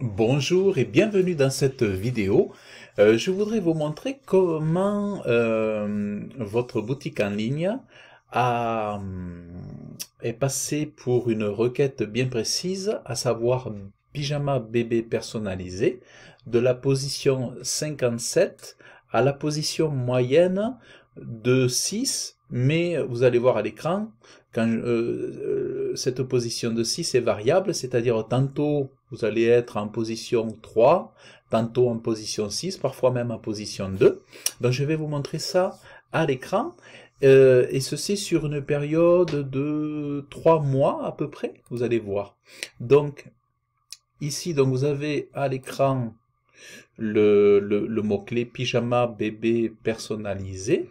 Bonjour et bienvenue dans cette vidéo. Euh, je voudrais vous montrer comment euh, votre boutique en ligne a, euh, est passée pour une requête bien précise, à savoir pyjama bébé personnalisé, de la position 57 à la position moyenne de 6 mais euh, vous allez voir à l'écran, quand euh, euh, cette position de 6 est variable, c'est-à-dire tantôt vous allez être en position 3, tantôt en position 6, parfois même en position 2. Donc ben, je vais vous montrer ça à l'écran, et ceci sur une période de 3 mois à peu près, vous allez voir. Donc ici, donc vous avez à l'écran le, le, le mot-clé pyjama bébé personnalisé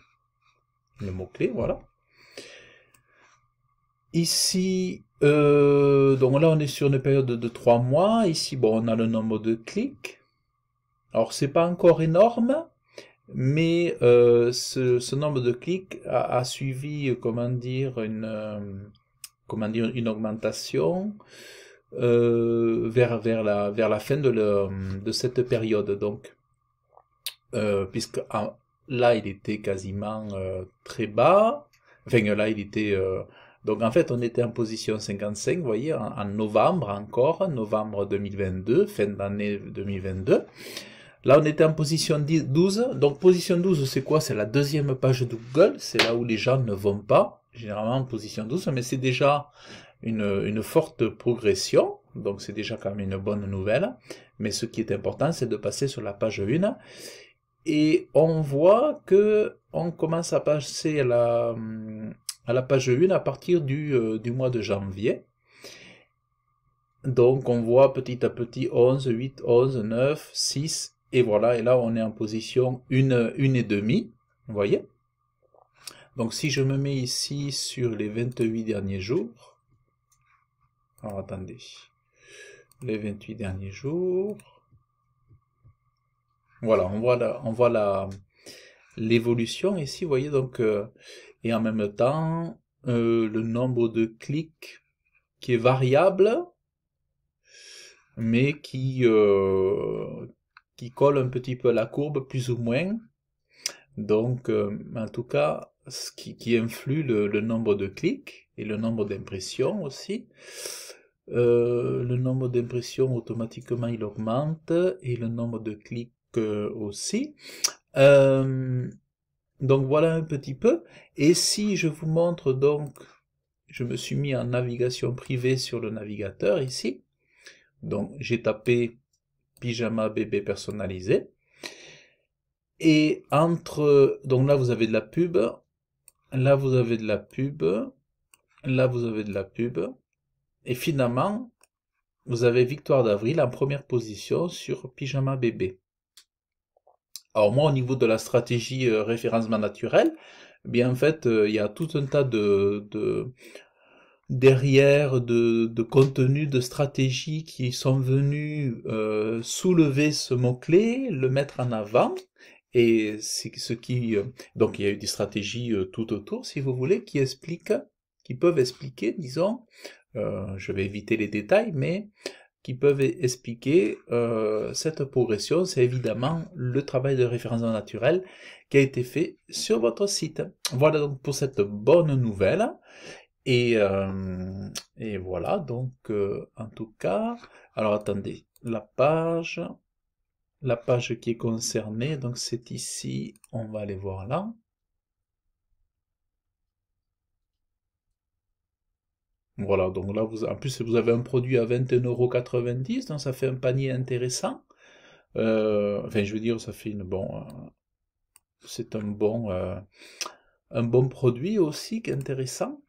le mot-clé, voilà. Ici, euh, donc là on est sur une période de trois mois. Ici, bon, on a le nombre de clics. Alors c'est pas encore énorme, mais euh, ce, nombre de clics a, suivi, euh, comment dire, une, comment dire, une augmentation vers, vers, la, vers la fin de, le, de cette période. Donc, puisque là, il était quasiment euh, très bas. Enfin, là, il était... Euh, donc, en fait, on était en position 55, vous voyez, en, novembre encore, novembre 2022, fin d'année 2022. Là, on était en position 12. Donc, position 12, c'est quoi C'est la deuxième page de Google. C'est là où les gens ne vont pas, généralement en position 12, mais c'est déjà une, une forte progression. Donc, c'est déjà quand même une bonne nouvelle. Mais ce qui est important, c'est de passer sur la page 1 et on voit que on commence à passer à la, hum, à la page 1 à partir du, euh, du mois de janvier. Donc on voit petit à petit 11, 8, 11, 9, 6, et voilà, et là on est en position 1, une, et demi, vous voyez Donc si je me mets ici sur les 28 derniers jours, alors attendez, les 28 derniers jours, voilà, on voit on voit l'évolution ici, vous voyez donc, euh, et en même temps, euh, le nombre de clics qui est variable, mais qui, euh, qui colle un petit peu à la courbe, plus ou moins. Donc, en tout cas, ce qui, influe le, nombre de clics et le nombre d'impressions aussi. le nombre d'impressions automatiquement il augmente et le nombre de clics aussi. Euh, donc voilà un petit peu. Et si je vous montre donc, je me suis mis en navigation privée sur le navigateur ici. Donc j'ai tapé pyjama bébé personnalisé. Et entre, donc là vous avez de la pub, là vous avez de la pub, là vous avez de la pub. Et finalement, vous avez Victoire d'Avril en première position sur Pyjama Bébé. Alors moi, au niveau de la stratégie euh, référencement naturel, eh bien en fait, euh, il y a tout un tas de, derrière de, de contenu, de stratégies qui sont venus euh, soulever ce mot-clé, le mettre en avant. Et c'est ce qui donc il y a eu des stratégies tout autour, si vous voulez, qui expliquent, qui peuvent expliquer, disons, je vais éviter les détails, mais qui peuvent expliquer euh, cette progression, c'est évidemment le travail de référencement naturel qui a été fait sur votre site. Voilà donc pour cette bonne nouvelle. Et, euh, et voilà, donc euh, en tout cas, alors attendez, la page, la page qui est concernée, donc c'est ici, on va aller voir là. Voilà, donc là, vous, en plus, vous avez un produit à 21,90€, donc ça fait un panier intéressant. Euh, enfin, je veux dire, ça fait une bon. Euh, c'est un bon, euh, un bon produit aussi, qui intéressant.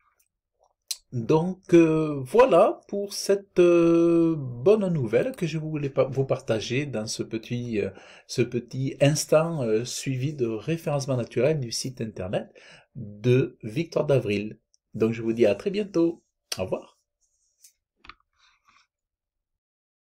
Donc voilà pour cette bonne nouvelle que je voulais vous partager dans ce petit, ce petit instant suivi de référencement naturel du site internet de Victoire d'Avril. Donc je vous dis à très bientôt. Au revoir.